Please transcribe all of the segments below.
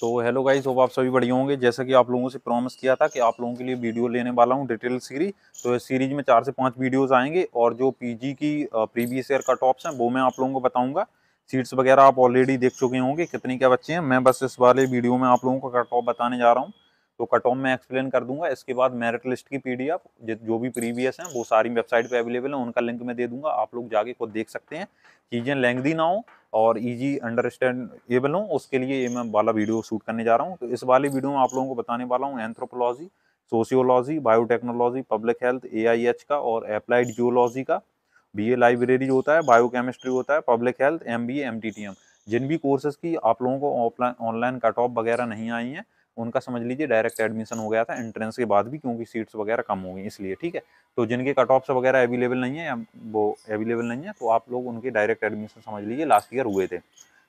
तो hello guys hope आप सभी बढ़िया होंगे जैसा कि आप लोगों से प्रॉमिस किया था कि आप लोगों के लिए वीडियो लेने वाला हूं डिटेल सीरीज तो इस सीरीज में चार से पांच वीडियोस आएंगे और जो पीजी की प्रीवियस ईयर का टॉप्स हैं वो मैं आप लोगों को बताऊंगा सीट्स वगैरह आप ऑलरेडी देख चुके होंगे कितनी क्या बच्चे हैं मैं बस इस वाले वीडियो में आप लोगों को कट ऑफ बताने जा रहा हूँ तो कट ऑफ में एक्सप्लेन कर दूंगा इसके बाद मेरिट लिस्ट की पीडीएफ जो भी प्रीवियस हैं वो सारी वेबसाइट पे अवेलेबल हैं उनका लिंक मैं दे दूंगा आप लोग जाके खुद देख सकते हैं चीज़ें लेंगदी ना हो और इजी एबल हो उसके लिए ये मैं वाला वीडियो शूट करने जा रहा हूँ तो इस वाले वीडियो में आप लोगों को बताने वाला हूँ anthropology sociology biotechnology public health A का और अप्लाइड जियोलॉजी का बी लाइब्रेरी होता है केमिस्ट्री होता है पब्लिक हेल्थ एम बी जिन भी कोर्सेज की आप लोगों को ऑफलाइन ऑनलाइन कट ऑफ वगैरह नहीं आई हैं उनका समझ लीजिए डायरेक्ट एडमिशन हो गया था एंट्रेंस के बाद भी क्योंकि सीट्स वगैरह कम गई इसलिए ठीक है तो जिनके कट ऑफ्स वगैरह अवेलेबल नहीं है वो अवेलेबल नहीं है तो आप लोग उनके डायरेक्ट एडमिशन समझ लीजिए लास्ट ईयर हुए थे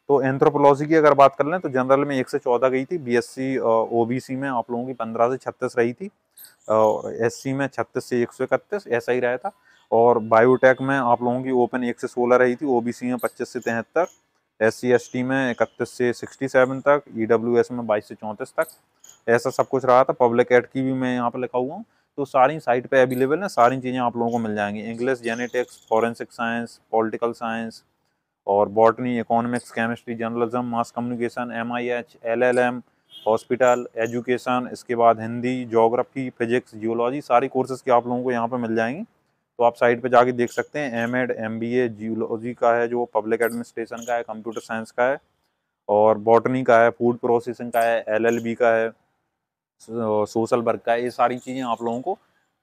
तो एंथ्रोपोलॉजी की अगर बात कर लें तो जनरल में एक से चौदह गई थी बी सी में आप लोगों की पंद्रह से छत्तीस रही थी एस में छत्तीस से एक सौ इकतीस ऐसा ही रहा था और बायोटेक में आप लोगों की ओपन एक से सोलह रही थी ओ में पच्चीस से तिहत्तर एस सी e में इकतीस से सिक्सटी सेवन तक ई e में बाईस से चौंतीस तक ऐसा सब कुछ रहा था पब्लिक एड की भी मैं यहाँ पर लिखा हुआ हूँ तो सारी साइट पे अवेलेबल है सारी चीज़ें आप लोगों को मिल जाएंगी English genetics forensic science political science और botany economics chemistry journalism mass communication M I H L L M hospital education इसके बाद हिंदी जोग्राफी फिजिक्स जियोलॉजी सारी कोर्सेज़ की आप लोगों को यहाँ पर मिल जाएंगी तो आप साइट पे जाके देख सकते हैं M Ed M B A geology का है जो पब्लिक एडमिनिस्ट्रेशन का है कंप्यूटर साइंस का है और बॉटनी का है फूड प्रोसेसिंग का है बी का है सोशल वर्क का है ये सारी चीज़ें आप लोगों को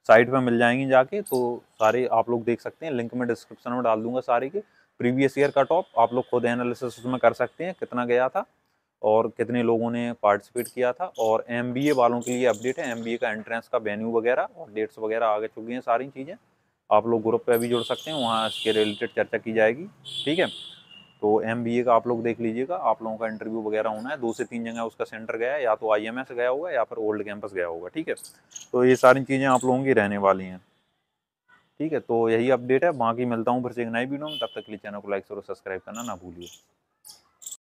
साइट पर मिल जाएंगी जाके तो सारे आप लोग देख सकते हैं लिंक में डिस्क्रिप्शन में डाल दूंगा सारे के प्रीवियस ईयर का टॉप आप लोग खुद एनालिसिस उसमें कर सकते हैं कितना गया था और कितने लोगों ने पार्टिसिपेट किया था और एम वालों के लिए अपडेट है एम का एंट्रेंस का वेन्यू वगैरह और डेट्स वगैरह आगे चुकी हैं सारी चीज़ें आप लोग ग्रुप पे भी जुड़ सकते हैं वहाँ इसके रिलेटेड चर्चा की जाएगी ठीक है तो एम का आप लोग देख लीजिएगा आप लोगों का इंटरव्यू वगैरह होना है दो से तीन जगह उसका सेंटर गया है या तो आई गया होगा या फिर ओल्ड कैंपस गया होगा ठीक है तो ये सारी चीज़ें आप लोगों की रहने वाली हैं ठीक है तो यही अपडेट है बाकी मिलता हूँ फिर से एक नई वीडियो में तब तक के लिए चैनल को लाइक और सब्सक्राइब करना ना भूलिए